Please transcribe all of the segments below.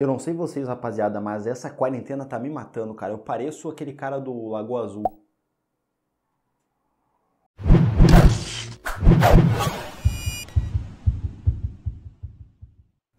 Eu não sei vocês, rapaziada, mas essa quarentena tá me matando, cara. Eu pareço aquele cara do Lago Azul.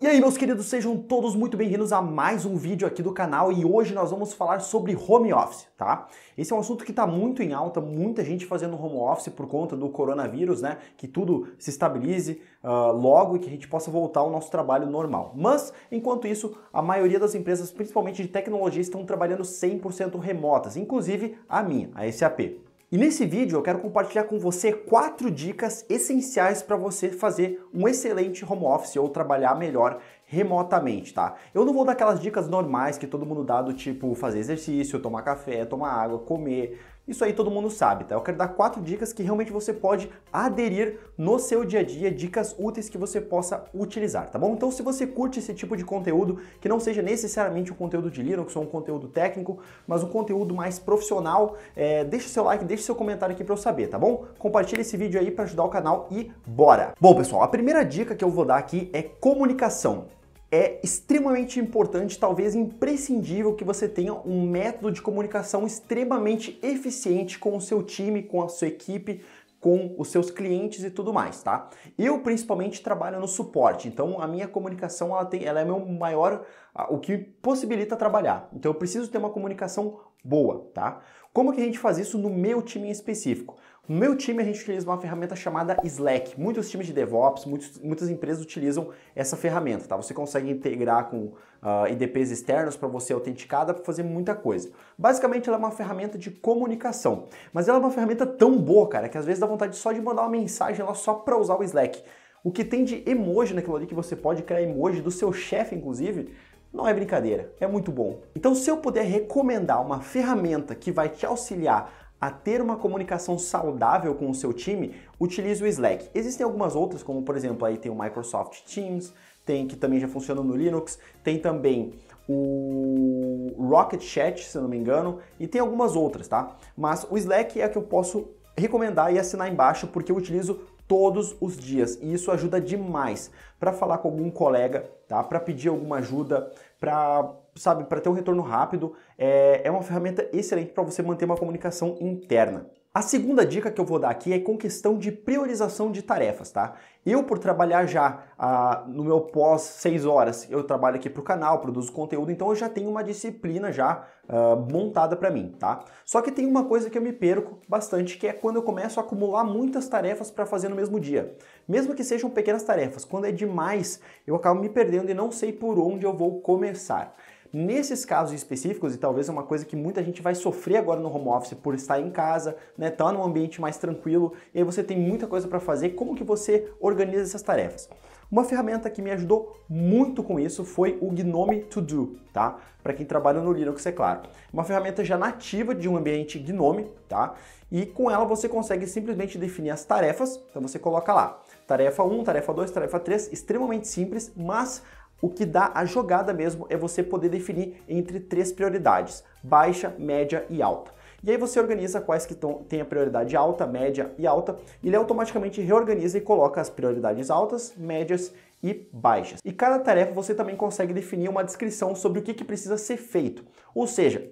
E aí, meus queridos, sejam todos muito bem-vindos a mais um vídeo aqui do canal e hoje nós vamos falar sobre home office, tá? Esse é um assunto que está muito em alta, muita gente fazendo home office por conta do coronavírus, né? Que tudo se estabilize uh, logo e que a gente possa voltar ao nosso trabalho normal. Mas, enquanto isso, a maioria das empresas, principalmente de tecnologia, estão trabalhando 100% remotas, inclusive a minha, a SAP. E nesse vídeo eu quero compartilhar com você quatro dicas essenciais para você fazer um excelente home office ou trabalhar melhor remotamente, tá? Eu não vou dar aquelas dicas normais que todo mundo dá do tipo fazer exercício, tomar café, tomar água, comer, isso aí todo mundo sabe, tá? Eu quero dar quatro dicas que realmente você pode aderir no seu dia a dia, dicas úteis que você possa utilizar, tá bom? Então, se você curte esse tipo de conteúdo, que não seja necessariamente um conteúdo de Linux ou um conteúdo técnico, mas um conteúdo mais profissional, é, deixa seu like, deixa seu comentário aqui para eu saber, tá bom? Compartilha esse vídeo aí para ajudar o canal e bora! Bom, pessoal, a primeira dica que eu vou dar aqui é comunicação é extremamente importante, talvez imprescindível, que você tenha um método de comunicação extremamente eficiente com o seu time, com a sua equipe, com os seus clientes e tudo mais, tá? Eu principalmente trabalho no suporte, então a minha comunicação ela tem, ela é meu maior, o que possibilita trabalhar. Então eu preciso ter uma comunicação boa, tá? Como que a gente faz isso no meu time em específico? No meu time, a gente utiliza uma ferramenta chamada Slack. Muitos times de DevOps, muitos, muitas empresas utilizam essa ferramenta. Tá? Você consegue integrar com uh, ah, IDPs externos para você autenticada para fazer muita coisa. Basicamente, ela é uma ferramenta de comunicação. Mas ela é uma ferramenta tão boa, cara, que às vezes dá vontade só de mandar uma mensagem lá só para usar o Slack. O que tem de emoji naquilo ali que você pode criar emoji do seu chefe, inclusive, não é brincadeira, é muito bom. Então, se eu puder recomendar uma ferramenta que vai te auxiliar a ter uma comunicação saudável com o seu time, utilize o Slack. Existem algumas outras, como por exemplo, aí tem o Microsoft Teams, tem que também já funciona no Linux, tem também o Rocket Chat, se eu não me engano, e tem algumas outras, tá? Mas o Slack é que eu posso recomendar e assinar embaixo porque eu utilizo todos os dias e isso ajuda demais para falar com algum colega, tá? Para pedir alguma ajuda, para sabe, para ter um retorno rápido, é, é uma ferramenta excelente para você manter uma comunicação interna. A segunda dica que eu vou dar aqui é com questão de priorização de tarefas, tá? Eu, por trabalhar já ah, no meu pós 6 horas, eu trabalho aqui para o canal, produzo conteúdo, então eu já tenho uma disciplina já ah, montada para mim, tá? Só que tem uma coisa que eu me perco bastante, que é quando eu começo a acumular muitas tarefas para fazer no mesmo dia. Mesmo que sejam pequenas tarefas, quando é demais, eu acabo me perdendo e não sei por onde eu vou começar. Nesses casos específicos, e talvez é uma coisa que muita gente vai sofrer agora no home office por estar em casa, né, tá num ambiente mais tranquilo, e aí você tem muita coisa para fazer, como que você organiza essas tarefas? Uma ferramenta que me ajudou muito com isso foi o Gnome To Do, tá? Para quem trabalha no Linux, é claro. Uma ferramenta já nativa de um ambiente Gnome, tá? E com ela você consegue simplesmente definir as tarefas. Então você coloca lá tarefa 1, tarefa 2, tarefa 3, extremamente simples, mas o que dá a jogada mesmo é você poder definir entre três prioridades: baixa, média e alta. E aí você organiza quais que têm a prioridade alta, média e alta. E ele automaticamente reorganiza e coloca as prioridades altas, médias e baixas. E cada tarefa você também consegue definir uma descrição sobre o que, que precisa ser feito. Ou seja,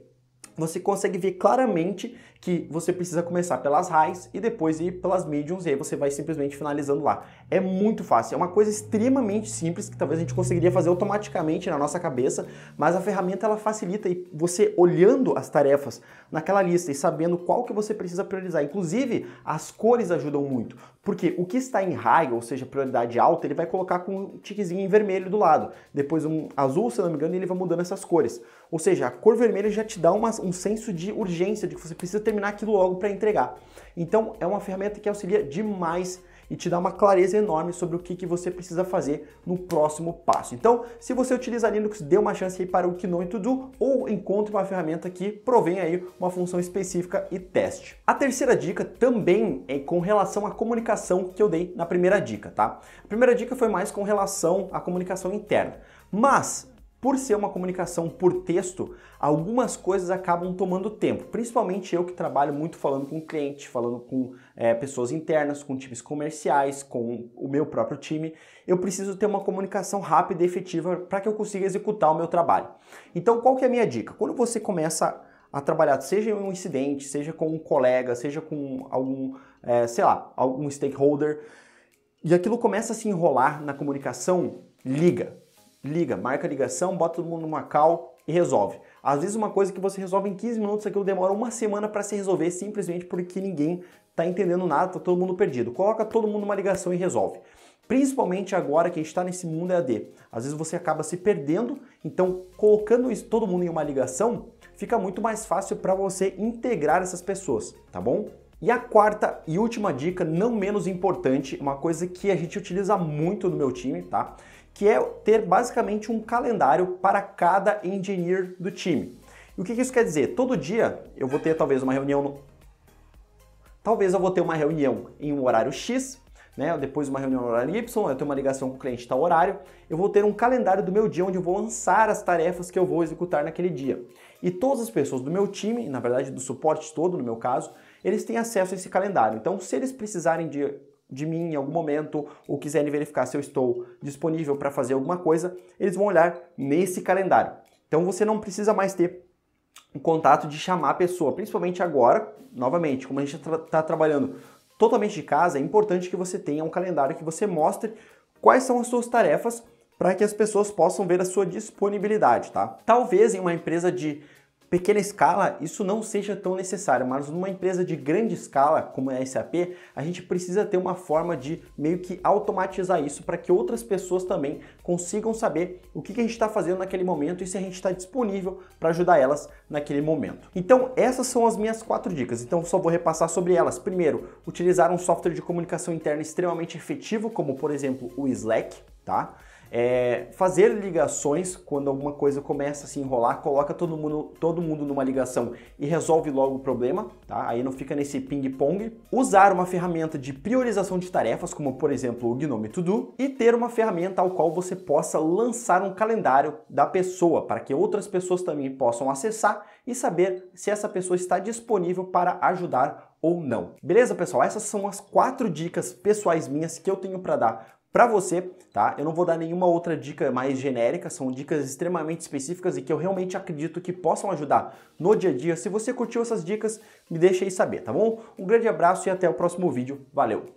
você consegue ver claramente que você precisa começar pelas highs e depois ir pelas mediums e aí você vai simplesmente finalizando lá. É muito fácil, é uma coisa extremamente simples que talvez a gente conseguiria fazer automaticamente na nossa cabeça, mas a ferramenta ela facilita e você olhando as tarefas naquela lista e sabendo qual que você precisa priorizar, inclusive as cores ajudam muito, porque o que está em high, ou seja, prioridade alta, ele vai colocar com um tiquezinho em vermelho do lado, depois um azul, se não me engano, e ele vai mudando essas cores. Ou seja, a cor vermelha já te dá uma, um um senso de urgência, de que você precisa terminar aquilo logo para entregar. Então, é uma ferramenta que auxilia demais e te dá uma clareza enorme sobre o que, que você precisa fazer no próximo passo. Então, se você utiliza Linux, dê uma chance aí para o Kino e tudo ou encontre uma ferramenta que provém aí uma função específica e teste. A terceira dica também é com relação à comunicação que eu dei na primeira dica, tá? A primeira dica foi mais com relação à comunicação interna. Mas por ser uma comunicação por texto, algumas coisas acabam tomando tempo, principalmente eu que trabalho muito falando com cliente, falando com é, pessoas internas, com times comerciais, com o meu próprio time. Eu preciso ter uma comunicação rápida e efetiva para que eu consiga executar o meu trabalho. Então, qual que é a minha dica? Quando você começa a trabalhar, seja em um incidente, seja com um colega, seja com algum, é, sei lá, algum stakeholder, e aquilo começa a se enrolar na comunicação, liga liga, marca a ligação, bota todo mundo numa call e resolve. Às vezes uma coisa que você resolve em 15 minutos, aquilo demora uma semana para se resolver simplesmente porque ninguém está entendendo nada, está todo mundo perdido. Coloca todo mundo numa ligação e resolve. Principalmente agora que a gente está nesse mundo EAD. Às vezes você acaba se perdendo, então colocando isso, todo mundo em uma ligação, fica muito mais fácil para você integrar essas pessoas, tá bom? E a quarta e última dica, não menos importante, uma coisa que a gente utiliza muito no meu time, tá? que é ter basicamente um calendário para cada engineer do time. E o que, isso quer dizer? Todo dia eu vou ter talvez uma reunião. No... Talvez eu vou ter uma reunião em um horário X, né? Depois uma reunião no horário Y, eu tenho uma ligação com o cliente tal horário, eu vou ter um calendário do meu dia onde eu vou lançar as tarefas que eu vou executar naquele dia. E todas as pessoas do meu time, na verdade do suporte todo, no meu caso, eles têm acesso a esse calendário. Então, se eles precisarem de de mim em algum momento ou quiserem verificar se eu estou disponível para fazer alguma coisa, eles vão olhar nesse calendário. Então você não precisa mais ter o contato de chamar a pessoa, principalmente agora, novamente, como a gente está tá trabalhando totalmente de casa, é importante que você tenha um calendário que você mostre quais são as suas tarefas para que as pessoas possam ver a sua disponibilidade, tá? Talvez em uma empresa de pequena escala isso não seja tão necessário, mas numa empresa de grande escala como é a SAP, a gente precisa ter uma forma de meio que automatizar isso para que outras pessoas também consigam saber o que, que a gente está fazendo naquele momento e se a gente está disponível para ajudar elas naquele momento. Então essas são as minhas quatro dicas, então só vou repassar sobre elas. Primeiro, utilizar um software de comunicação interna extremamente efetivo, como por exemplo o Slack, tá? É, fazer ligações quando alguma coisa começa a se enrolar, coloca todo mundo, todo mundo numa ligação e resolve logo o problema, tá? Aí não fica nesse ping-pong. Usar uma ferramenta de priorização de tarefas, como por exemplo o Gnome To Do, e ter uma ferramenta ao qual você possa lançar um calendário da pessoa para que outras pessoas também possam acessar e saber se essa pessoa está disponível para ajudar ou não. Beleza, pessoal? Essas são as quatro dicas pessoais minhas que eu tenho para dar para você, tá? Eu não vou dar nenhuma outra dica mais genérica, são dicas extremamente específicas e que eu realmente acredito que possam ajudar no dia a dia. Se você curtiu essas dicas, me deixa aí saber, tá bom? Um grande abraço e até o próximo vídeo. Valeu!